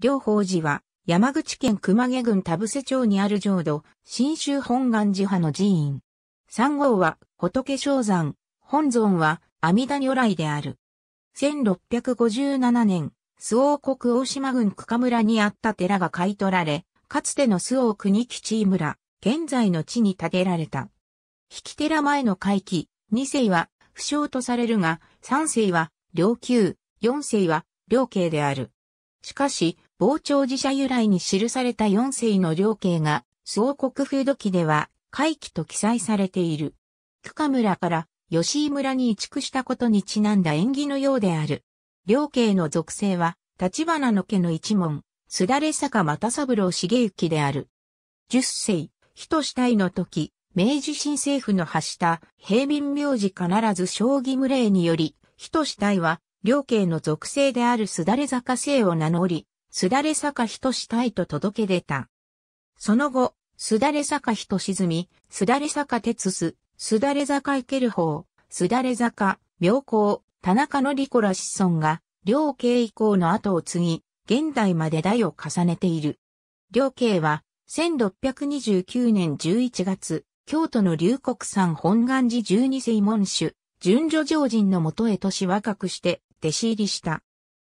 両法寺は、山口県熊毛郡田伏町にある浄土、新州本願寺派の寺院。三号は仏正山、本尊は阿弥陀如来である。1657年、周王国大島郡久賀村にあった寺が買い取られ、かつての周王国吉井村、現在の地に建てられた。引寺前の回帰、二世は不詳とされるが、三世は良久、四世は良慶である。しかし、傍聴寺社由来に記された四世の両家が、総国風土記では、回帰と記載されている。久下村から吉井村に移築したことにちなんだ縁起のようである。両家の属性は、立花の家の一門、すだれ坂又三郎茂之である。十世、人死体の時、明治新政府の発した平民名字必ず将棋無礼により、人死体は、両家の属性であるすだれ坂姓を名乗り、すだれ坂人死体と届け出た。その後、すだれ坂人沈み、すだれ坂鉄す、すだれ坂行ける方、すだれ坂、妙高、田中のリコら子孫が、両慶以降の後を継ぎ、現代まで代を重ねている。両慶は、1629年11月、京都の龍谷山本願寺十二世門主、順序上人のもとへ年若くして、弟子入りした。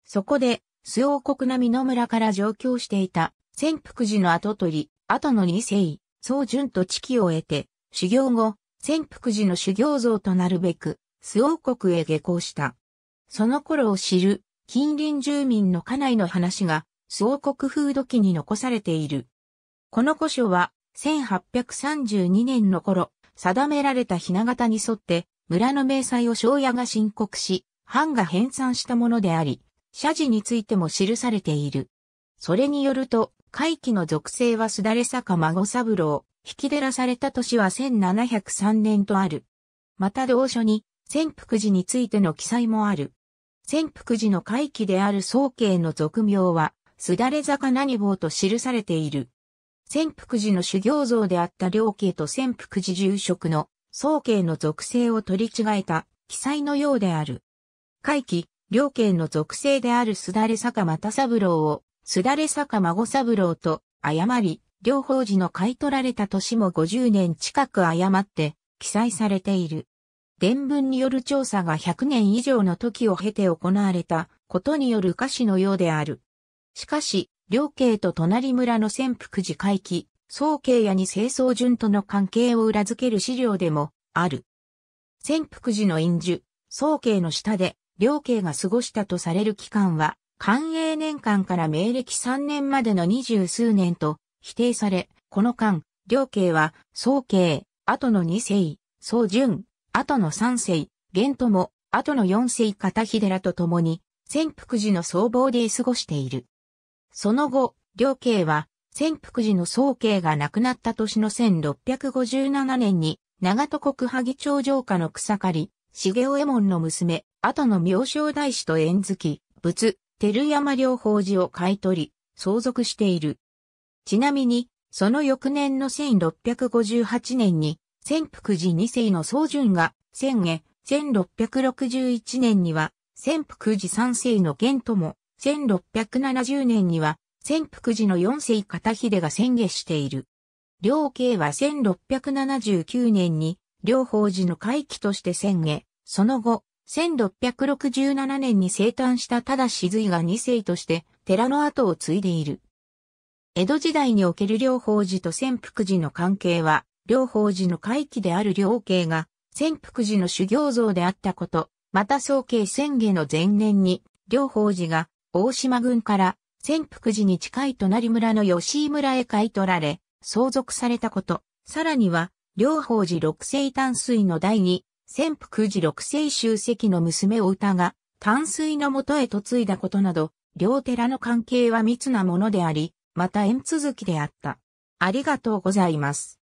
そこで、周王国並の村から上京していた、潜伏時の後取り、後の二世、宗淳と地己を得て、修行後、潜伏時の修行像となるべく、周王国へ下校した。その頃を知る、近隣住民の家内の話が、周王国風土記に残されている。この古書は、1832年の頃、定められたひな形に沿って、村の明細を庄屋が申告し、藩が編纂したものであり、謝辞についても記されている。それによると、会期の属性はすだれ坂孫三郎、引き出らされた年は1703年とある。また同書に、潜伏寺についての記載もある。潜伏寺の会期である宗慶の俗名は、すだれ坂何坊と記されている。潜伏寺の修行像であった良慶と潜伏寺住職の宗慶の属性を取り違えた記載のようである。会期、両県の属性であるすだれ坂又三郎を、すだれ坂孫三郎と、誤り、両方時の買い取られた年も50年近く誤って、記載されている。伝文による調査が100年以上の時を経て行われたことによる歌詞のようである。しかし、両家と隣村の潜伏寺回帰、総慶屋に清掃順との関係を裏付ける資料でもある。潜伏寺の陰樹、総慶の下で両家が過ごしたとされる期間は、寛永年間から明暦3年までの二十数年と否定され、この間、両家は、宗家、後の二世、宗順、後の三世、玄友、後の四世片秀らと共に、潜伏時の僧帽で過ごしている。その後、両家は、潜伏時の宗家が亡くなった年の1657年に、長戸国萩町城下の草刈り、重右衛門の娘、後の明正大師と縁付き、仏、照山両法寺を買い取り、相続している。ちなみに、その翌年の1658年に、千伏寺二世の宗順が、千下、1661年には、千伏寺三世の玄とも、1670年には、千伏寺の四世片秀が宣下している。両慶は1679年に、両法寺の会期として宣下、その後、1667年に生誕したただずいが2世として寺の後を継いでいる。江戸時代における両法寺と潜伏寺の関係は、両法寺の回帰である両慶が潜伏寺の修行像であったこと、また総慶宣言の前年に、両法寺が大島郡から潜伏寺に近い隣村の吉井村へ買い取られ、相続されたこと、さらには、両法寺六世淡水の第二、潜伏時六世集積の娘を歌が、淡水の元へ嫁いだことなど、両寺の関係は密なものであり、また縁続きであった。ありがとうございます。